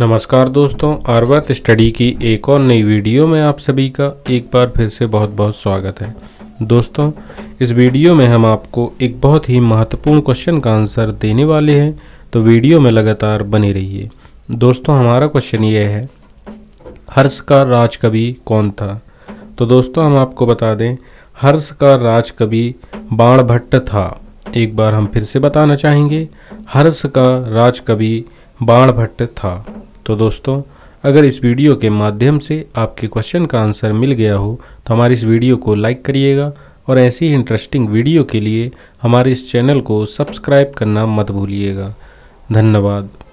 नमस्कार दोस्तों आर्वत स्टडी की एक और नई वीडियो में आप सभी का एक बार फिर से बहुत बहुत स्वागत है दोस्तों इस वीडियो में हम आपको एक बहुत ही महत्वपूर्ण क्वेश्चन का आंसर देने वाले हैं तो वीडियो में लगातार बने रहिए दोस्तों हमारा क्वेश्चन ये है हर्ष का राजकवि कौन था तो दोस्तों हम आपको बता दें हर्ष का राजकवि बाण भट्ट था एक बार हम फिर से बताना चाहेंगे हर्ष का राजकवि बाण भट्ट था तो दोस्तों अगर इस वीडियो के माध्यम से आपके क्वेश्चन का आंसर मिल गया हो तो हमारे इस वीडियो को लाइक करिएगा और ऐसी इंटरेस्टिंग वीडियो के लिए हमारे इस चैनल को सब्सक्राइब करना मत भूलिएगा धन्यवाद